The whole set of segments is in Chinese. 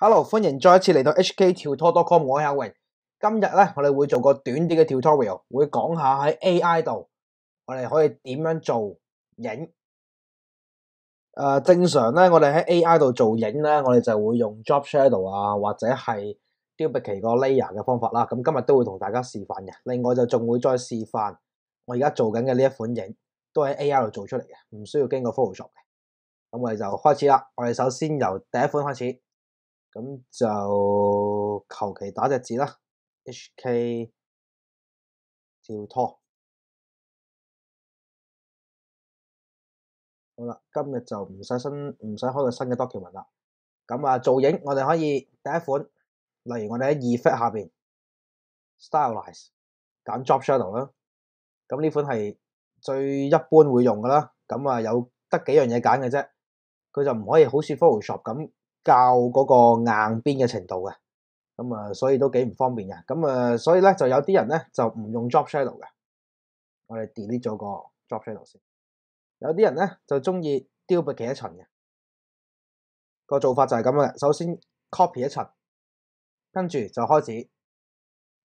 hello，欢迎再一次嚟到 HK 跳拖 dotcom，我系荣。今日咧我哋会做个短啲嘅跳拖 r i a l 会讲下喺 AI 度我哋可以点样做影。诶，正常咧我哋喺 AI 度做影咧，我哋就会用 drop shadow 啊，或者系丢笔旗个 layer 嘅方法啦。咁今日都会同大家示范嘅，另外就仲会再示范我而家做紧嘅呢一款影，都喺 AI 度做出嚟嘅，唔需要经过 Photoshop 嘅。咁我哋就开始啦，我哋首先由第一款开始。咁就求其打只字啦，H.K. 跳拖。好啦，今日就唔使新，唔使开个新嘅 document 啦。咁啊，造影我哋可以第一款，例如我哋喺 Effect 下边 s t y l e i z e 拣 Drop Shadow 啦。咁呢款系最一般会用噶啦。咁啊，有得几样嘢拣嘅啫。佢就唔可以好似 Photoshop 咁。较嗰個硬邊嘅程度嘅，咁啊，所以都幾唔方便嘅，咁啊，所以咧就有啲人咧就唔用 drop shadow 嘅，我哋 delete 咗個 drop shadow 先。有啲人咧就中意丟別幾層嘅，個做法就係咁嘅。首先 copy 一層，跟住就開始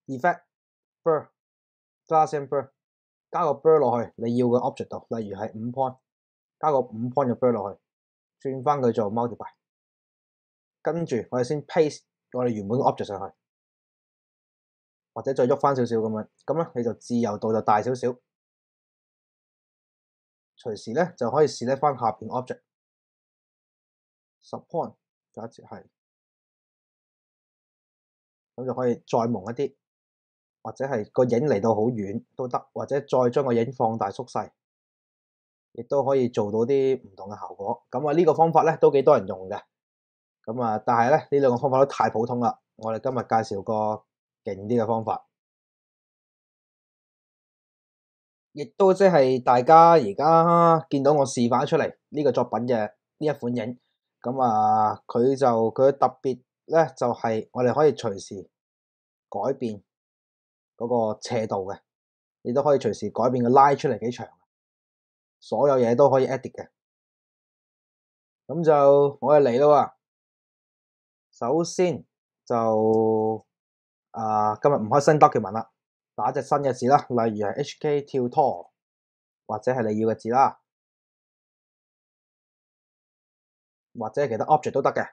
effect blur，加上 blur，加個 blur 落去你要嘅 object 度，例如係五 point，加個五 point 嘅 blur 落去，轉翻佢做 multiply。跟住我哋先 paste 我哋原本嘅 object 上去，或者再喐翻少少咁样，咁咧你就自由度就大少少，隨時咧就可以 select 翻下邊 object，support 假接係，咁就可以再蒙一啲，或者係個影嚟到好遠都得，或者再將個影放大縮細，亦都可以做到啲唔同嘅效果。咁啊呢個方法咧都幾多人用嘅。咁啊！但系咧，呢两个方法都太普通啦。我哋今日介绍个劲啲嘅方法，亦都即系大家而家见到我示范出嚟呢个作品嘅呢一款影。咁啊，佢就佢特别咧，就系我哋可以随时改变嗰个斜度嘅，亦都可以随时改变个拉出嚟几长，所有嘢都可以 edit 嘅。咁就我哋嚟啦喎！首先就啊，今日唔开新 document 啦，打只新嘅字啦，例如系 H.K. 跳拖，或者系你要嘅字啦，或者其他 object 都得嘅。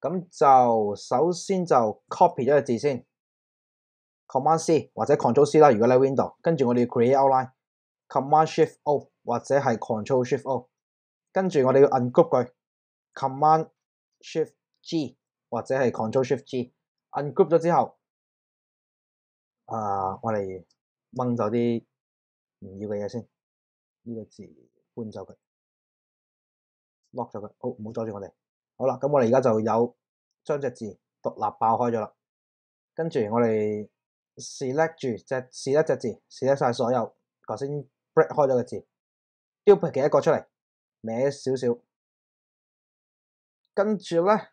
咁就首先就 copy 咗个字先，command C 或者 control C 啦。如果你 window，跟住我哋要 create outline，command shift O 或者系 control shift O，跟住我哋要 ungroup c o m m a n d shift。G 或者系 Control Shift G，Ungroup 咗之后，啊，我哋掹走啲唔要嘅嘢先，呢个字搬走佢，lock 咗佢，好唔好阻住我哋？好啦，咁我哋而家就有將只字独立爆开咗啦，跟住我哋 select 住只，select 只字，select 晒所有，我先 break 开咗个字，丢平其中一个出嚟，歪少少，跟住咧。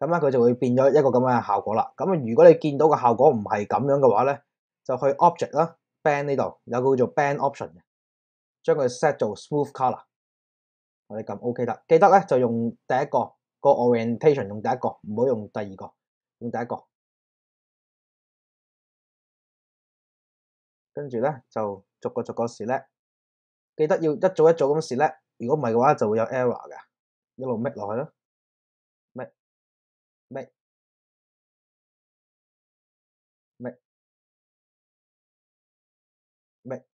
咁咧佢就會變咗一個咁嘅效果啦。咁啊，如果你見到個效果唔係咁樣嘅話咧，就去 Object 啦，Band 呢度有個叫做 Band Option，嘅，將佢 set 做 Smooth Color，我哋揿 OK 啦，記得咧就用第一個個 Orientation 用第一個，唔好用第二個，用第一個。跟住咧就逐個逐個 select，記得要一早一早咁 select。如果唔係嘅話就會有 error 嘅，一路 make 落去啦。未未未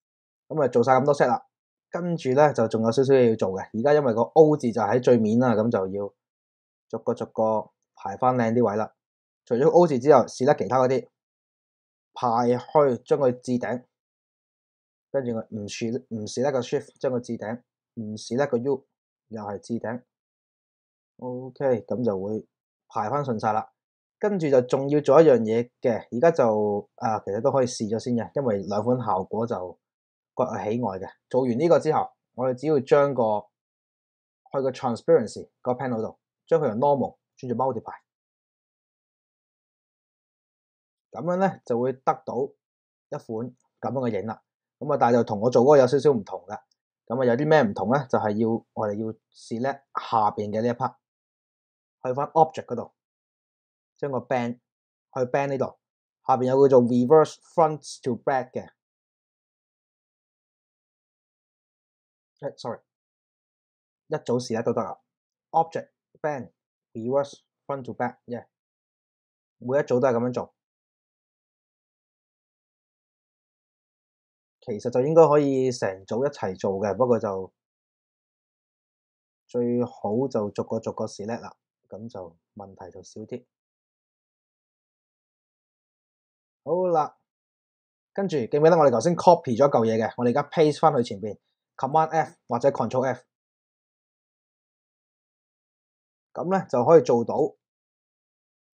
咁啊！做晒咁多 set 啦，跟住咧就仲有少少嘢要做嘅。而家因为个 O 字就喺最面啦，咁就要逐个逐个排翻靓啲位啦。除咗 O 字之后，试得其他嗰啲排开，将佢置顶。跟住佢唔试唔试得个 shift，将佢置顶。唔试得个 U 又系置顶。OK，咁就会。排翻顺晒啦，跟住就仲要做一样嘢嘅，而家就啊，其实都可以试咗先嘅，因为两款效果就各喜爱嘅。做完呢个之后，我哋只要将个去个 transparency 个 panel 度，将佢由 normal 转做 multiply，咁样咧就会得到一款咁样嘅影啦。咁啊，但系就同我做嗰个有少少唔同嘅。咁啊，有啲咩唔同咧？就系要我哋要试咧下边嘅呢一 part。去翻 object 嗰度，将个 band 去 band 呢度，下边有叫做 reverse front to back 嘅，诶，sorry，一组试一都得啦。object band reverse front to back，每一组都系咁样做，其实就应该可以成组一齐做嘅，不过就最好就逐个逐个试叻啦。咁就問題就少啲，好啦，跟住記唔記得我哋頭先 copy 咗嚿嘢嘅？我哋而家 paste 翻去前面 command F 或者 control F，咁咧就可以做到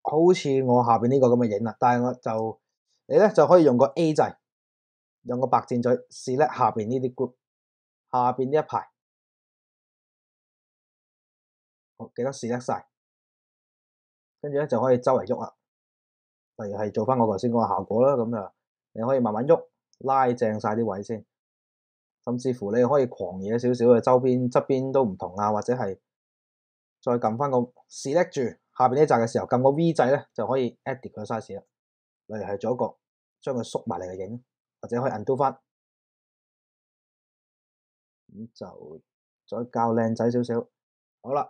好似我下面呢個咁嘅影啦。但係我就你咧就可以用個 A 掣，用個白箭嘴 select 下面呢啲 group，下面呢一排，好，記得试得晒，跟住咧就可以周围喐啦，例如系做翻我头先讲嘅效果啦，咁啊你可以慢慢喐拉正晒啲位先，甚至乎你可以狂野少少嘅周边侧边都唔同啊，或者系再揿翻个 s e l e c t 住下边呢扎嘅时候揿个 V 掣咧就可以 edit 个 size 啦，例如系做一个将佢缩埋嚟嘅影，或者可以 undo 翻咁就再较靓仔少少，好啦。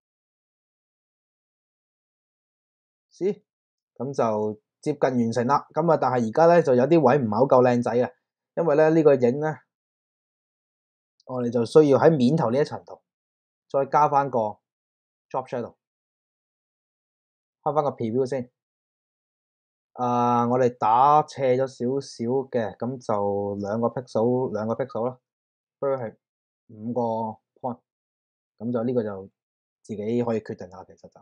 咁就接近完成啦。咁啊，但系而家咧就有啲位唔系好够靓仔啊。因为咧呢个影咧，我哋就需要喺面头呢一层度再加翻个 drop shadow，开翻个 preview 先。啊，我哋打斜咗少少嘅，咁就两个 pixel，两个 pixel 啦，如系五个 point。咁就呢个就自己可以决定下，其实就。